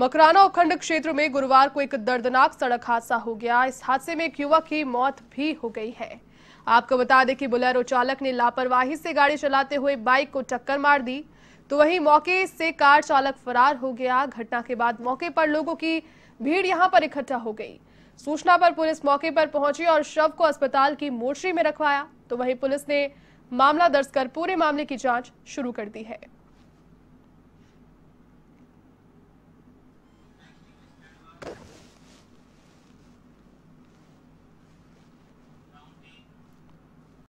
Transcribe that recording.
मकराना उपखंड क्षेत्र में गुरुवार को एक दर्दनाक सड़क हादसा हो गया इस हादसे में एक युवक की मौत भी हो गई है आपको बता दें कि बुलेरो चालक ने लापरवाही से गाड़ी चलाते हुए बाइक को टक्कर मार दी तो वहीं मौके से कार चालक फरार हो गया घटना के बाद मौके पर लोगों की भीड़ यहां पर इकट्ठा हो गई सूचना पर पुलिस मौके पर पहुंची और शव को अस्पताल की मोर्चरी में रखवाया तो वहीं पुलिस ने मामला दर्ज कर पूरे मामले की जांच शुरू कर दी है